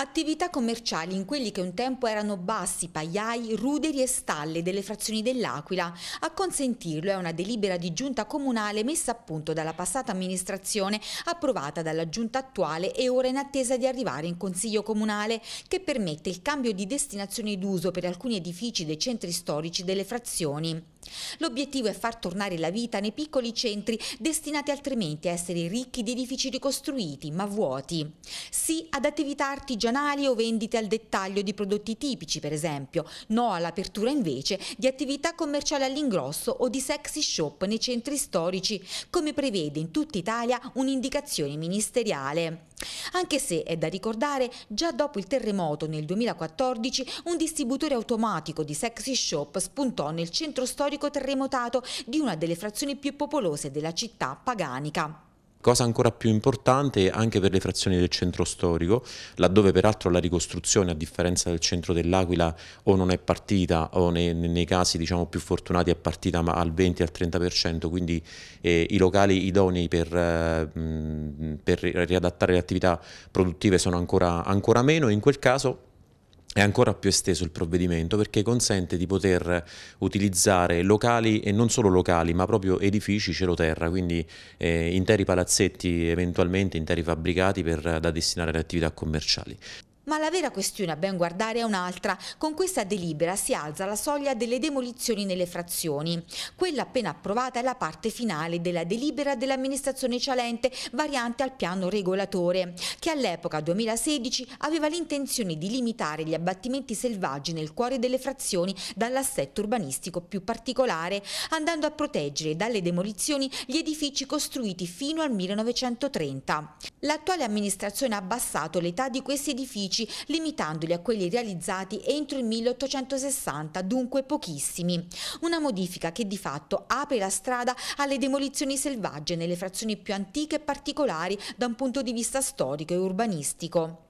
Attività commerciali in quelli che un tempo erano bassi, pagliai, ruderi e stalle delle frazioni dell'Aquila. A consentirlo è una delibera di giunta comunale messa a punto dalla passata amministrazione, approvata dalla giunta attuale e ora in attesa di arrivare in consiglio comunale, che permette il cambio di destinazione d'uso per alcuni edifici dei centri storici delle frazioni. L'obiettivo è far tornare la vita nei piccoli centri destinati altrimenti a essere ricchi di edifici ricostruiti ma vuoti. Sì ad attività artigianali o vendite al dettaglio di prodotti tipici per esempio, no all'apertura invece di attività commerciali all'ingrosso o di sexy shop nei centri storici, come prevede in tutta Italia un'indicazione ministeriale anche se è da ricordare già dopo il terremoto nel 2014 un distributore automatico di sexy shop spuntò nel centro storico terremotato di una delle frazioni più popolose della città paganica. Cosa ancora più importante anche per le frazioni del centro storico, laddove peraltro la ricostruzione, a differenza del centro dell'Aquila, o non è partita o nei, nei casi diciamo, più fortunati è partita ma al 20-30%, quindi eh, i locali idonei per, eh, per riadattare le attività produttive sono ancora, ancora meno. In quel caso è ancora più esteso il provvedimento perché consente di poter utilizzare locali e non solo locali ma proprio edifici cielo-terra, quindi eh, interi palazzetti eventualmente, interi fabbricati per, da destinare alle attività commerciali. Ma la vera questione a ben guardare è un'altra. Con questa delibera si alza la soglia delle demolizioni nelle frazioni. Quella appena approvata è la parte finale della delibera dell'amministrazione cialente variante al piano regolatore, che all'epoca 2016 aveva l'intenzione di limitare gli abbattimenti selvaggi nel cuore delle frazioni dall'assetto urbanistico più particolare, andando a proteggere dalle demolizioni gli edifici costruiti fino al 1930. L'attuale amministrazione ha abbassato l'età di questi edifici storici, limitandoli a quelli realizzati entro il 1860, dunque pochissimi. Una modifica che di fatto apre la strada alle demolizioni selvagge nelle frazioni più antiche e particolari da un punto di vista storico e urbanistico.